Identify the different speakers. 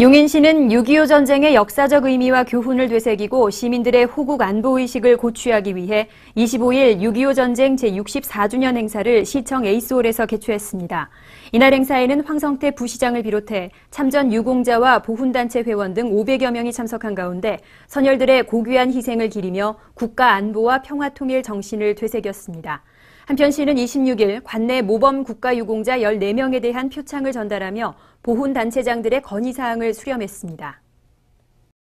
Speaker 1: 용인시는 6.25 전쟁의 역사적 의미와 교훈을 되새기고 시민들의 호국 안보의식을 고취하기 위해 25일 6.25 전쟁 제64주년 행사를 시청 에이스홀에서 개최했습니다. 이날 행사에는 황성태 부시장을 비롯해 참전 유공자와 보훈단체 회원 등 500여 명이 참석한 가운데 선열들의 고귀한 희생을 기리며 국가 안보와 평화 통일 정신을 되새겼습니다. 한편 시는 26일 관내 모범 국가유공자 14명에 대한 표창을 전달하며 보훈단체장들의 건의사항을 수렴했습니다.